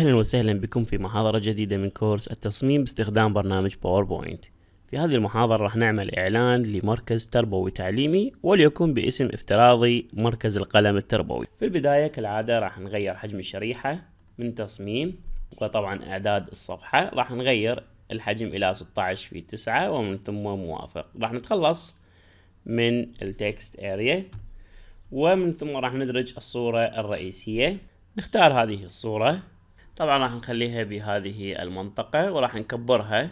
أهلا وسهلا بكم في محاضرة جديدة من كورس التصميم باستخدام برنامج باوربوينت في هذه المحاضرة راح نعمل إعلان لمركز تربوي تعليمي وليكن باسم افتراضي مركز القلم التربوي في البداية كالعادة راح نغير حجم الشريحة من تصميم وطبعا إعداد الصفحة راح نغير الحجم إلى 16 في 9 ومن ثم موافق راح نتخلص من التكست اريا ومن ثم راح ندرج الصورة الرئيسية نختار هذه الصورة طبعا راح نخليها بهذه المنطقة وراح نكبرها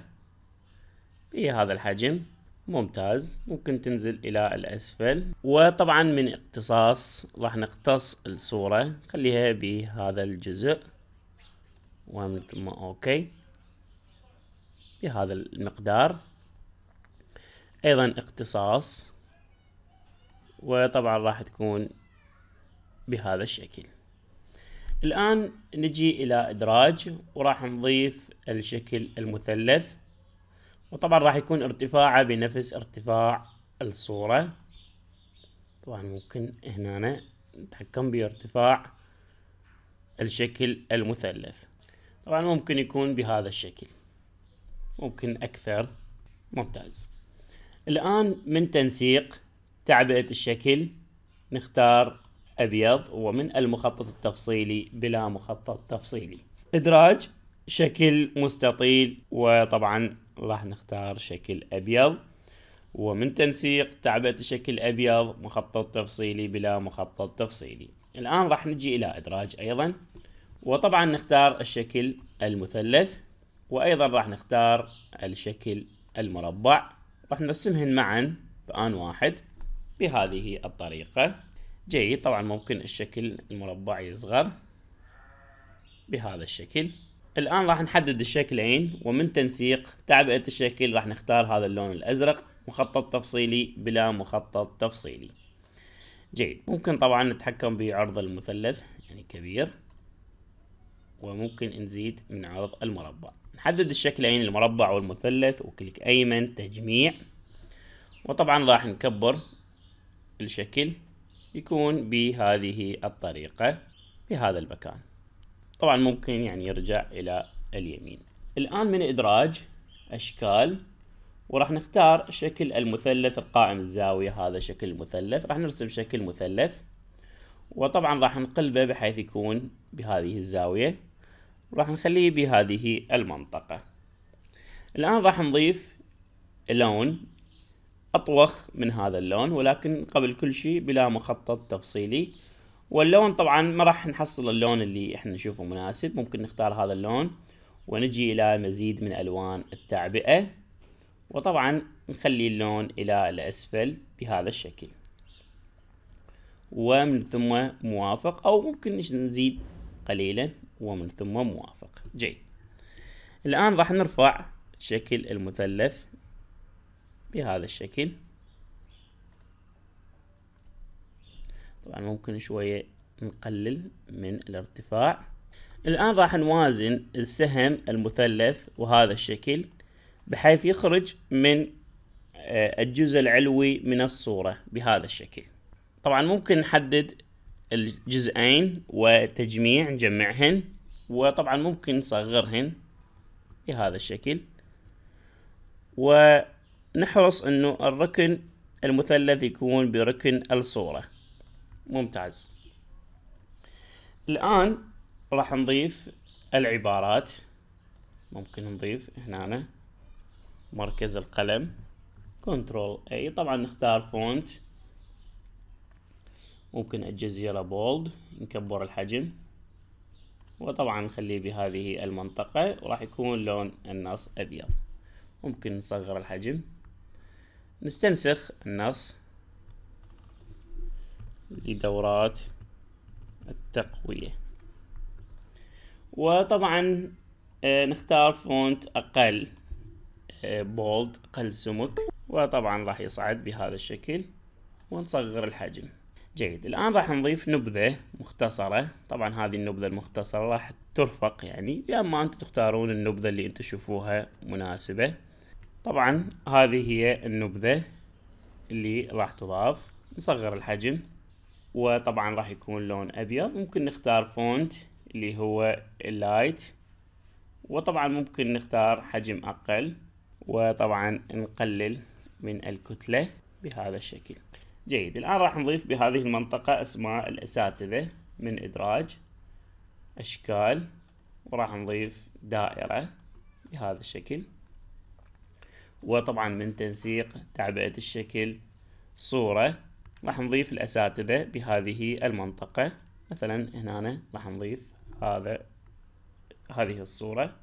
بهذا الحجم ممتاز ممكن تنزل الى الاسفل وطبعا من اقتصاص راح نقتص الصورة خليها بهذا الجزء ومن ثم اوكي بهذا المقدار ايضا اقتصاص وطبعا راح تكون بهذا الشكل الآن نجي إلى إدراج وراح نضيف الشكل المثلث وطبعا راح يكون ارتفاعه بنفس ارتفاع الصورة طبعا ممكن هنا نتحكم بارتفاع الشكل المثلث طبعا ممكن يكون بهذا الشكل ممكن أكثر ممتاز الآن من تنسيق تعبئة الشكل نختار أبيض ومن المخطط التفصيلي بلا مخطط تفصيلي إدراج شكل مستطيل وطبعا راح نختار شكل أبيض ومن تنسيق تعبئة شكل أبيض مخطط تفصيلي بلا مخطط تفصيلي الآن راح نجي إلى إدراج أيضا وطبعا نختار الشكل المثلث وأيضا راح نختار الشكل المربع راح نرسمهن معا بآن واحد بهذه الطريقة جيد طبعا ممكن الشكل المربع يصغر بهذا الشكل الآن راح نحدد الشكلين ومن تنسيق تعبئة الشكل راح نختار هذا اللون الأزرق مخطط تفصيلي بلا مخطط تفصيلي جيد ممكن طبعا نتحكم بعرض المثلث يعني كبير وممكن نزيد من عرض المربع نحدد الشكلين المربع والمثلث وكليك أيمن تجميع وطبعا راح نكبر الشكل يكون بهذه الطريقة بهذا المكان طبعا ممكن يعني يرجع إلى اليمين الآن من إدراج أشكال وراح نختار شكل المثلث القائم الزاوية هذا شكل المثلث راح نرسم شكل مثلث وطبعا راح نقلبه بحيث يكون بهذه الزاوية راح نخليه بهذه المنطقة الآن راح نضيف لون أطوخ من هذا اللون ولكن قبل كل شيء بلا مخطط تفصيلي واللون طبعا ما راح نحصل اللون اللي احنا نشوفه مناسب ممكن نختار هذا اللون ونجي إلى مزيد من ألوان التعبئة وطبعا نخلي اللون إلى الأسفل بهذا الشكل ومن ثم موافق أو ممكن نزيد قليلا ومن ثم موافق جيد الآن راح نرفع شكل المثلث بهذا الشكل طبعا ممكن شوية نقلل من الارتفاع الآن راح نوازن السهم المثلث وهذا الشكل بحيث يخرج من آه، الجزء العلوي من الصورة بهذا الشكل طبعا ممكن نحدد الجزئين وتجميع نجمعهن وطبعا ممكن نصغرهن بهذا الشكل و نحرص انه الركن المثلث يكون بركن الصورة ممتاز الآن راح نضيف العبارات ممكن نضيف هنا مركز القلم كنترول اي طبعا نختار فونت ممكن الجزيرة بولد نكبر الحجم وطبعا نخليه بهذه المنطقة وراح يكون لون النص أبيض ممكن نصغر الحجم نستنسخ النص لدورات التقوية وطبعا آه، نختار فونت أقل آه، بولد أقل سمك وطبعا راح يصعد بهذا الشكل ونصغر الحجم جيد الآن راح نضيف نبذة مختصرة طبعا هذه النبذة المختصرة راح ترفق يعني يا أما أنتم تختارون النبذة اللي أنتم تشوفوها مناسبة طبعا هذه هي النبذة اللي راح تضاف نصغر الحجم وطبعا راح يكون لون ابيض ممكن نختار فونت اللي هو اللايت وطبعا ممكن نختار حجم اقل وطبعا نقلل من الكتلة بهذا الشكل جيد الآن راح نضيف بهذه المنطقة أسماء الأساتذة من إدراج أشكال وراح نضيف دائرة بهذا الشكل وطبعا من تنسيق تعبئة الشكل صورة راح نضيف الأساتذة بهذه المنطقة مثلا هنا راح نضيف هذا هذه الصورة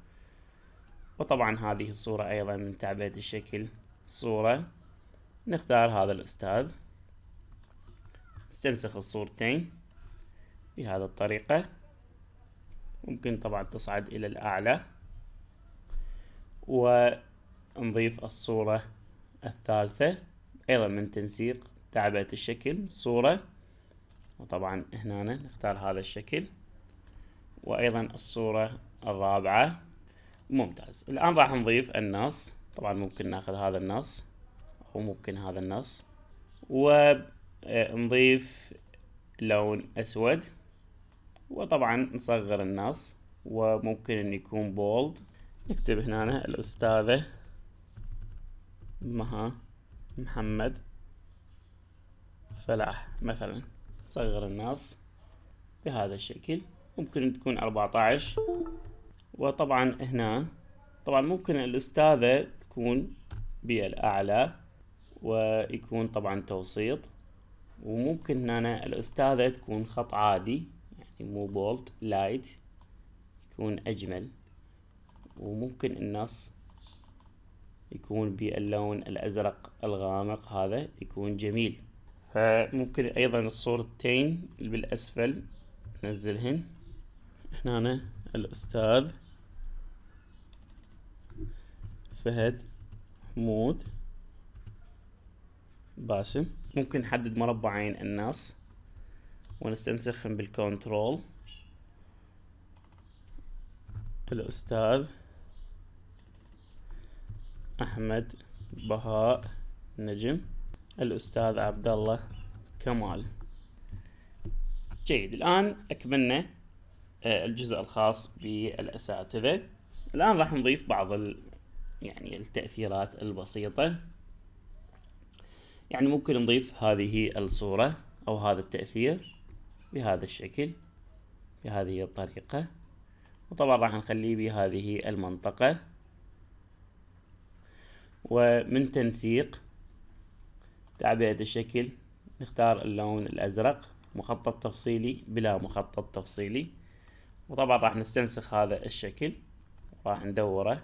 وطبعا هذه الصورة أيضا من تعبئة الشكل صورة نختار هذا الأستاذ نستنسخ الصورتين بهذه الطريقة ممكن طبعا تصعد إلى الأعلى و نضيف الصورة الثالثة أيضا من تنسيق تعبئة الشكل صورة وطبعا هنا نختار هذا الشكل وأيضا الصورة الرابعة ممتاز الآن راح نضيف النص طبعا ممكن ناخذ هذا النص أو ممكن هذا النص ونضيف لون أسود وطبعا نصغر النص وممكن أن يكون بولد نكتب هنا الأستاذة مها محمد فلاح مثلا صغر النص بهذا الشكل ممكن تكون 14 وطبعا هنا طبعا ممكن الأستاذة تكون بالأعلى ويكون طبعا توسيط وممكن هنا الأستاذة تكون خط عادي يعني مو بولت لايت يكون أجمل وممكن النص يكون باللون الأزرق الغامق هذا يكون جميل فممكن أيضا الصورتين اللي بالأسفل ننزلهن هنا الأستاذ فهد حمود باسم ممكن نحدد مربعين الناس ونستنسخهم بالكنترول الأستاذ أحمد بهاء نجم الأستاذ عبد الله كمال جيد الآن أكملنا آه، الجزء الخاص بالأساتذة الآن راح نضيف بعض ال... يعني التأثيرات البسيطة يعني ممكن نضيف هذه الصورة أو هذا التأثير بهذا الشكل بهذه الطريقة وطبعا راح نخليه بهذه المنطقة ومن تنسيق تعبئة الشكل نختار اللون الأزرق مخطط تفصيلي بلا مخطط تفصيلي وطبعا راح نستنسخ هذا الشكل راح ندوره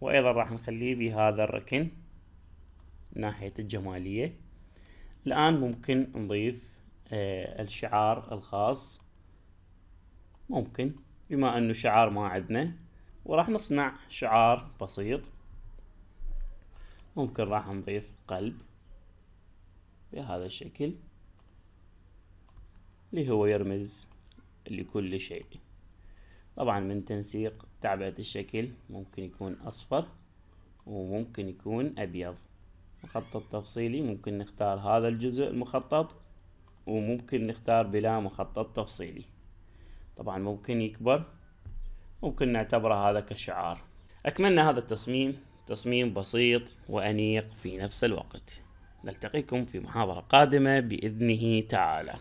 وأيضا راح نخليه بهذا الركن من ناحية الجمالية الآن ممكن نضيف آه، الشعار الخاص ممكن بما أنه شعار ما عندنا وراح نصنع شعار بسيط ممكن راح نضيف قلب بهذا الشكل اللي هو يرمز لكل شيء طبعا من تنسيق تعبئة الشكل ممكن يكون أصفر وممكن يكون أبيض مخطط تفصيلي ممكن نختار هذا الجزء المخطط وممكن نختار بلا مخطط تفصيلي طبعا ممكن يكبر ممكن نعتبره هذا كشعار أكملنا هذا التصميم تصميم بسيط وأنيق في نفس الوقت نلتقيكم في محاضرة قادمة بإذنه تعالى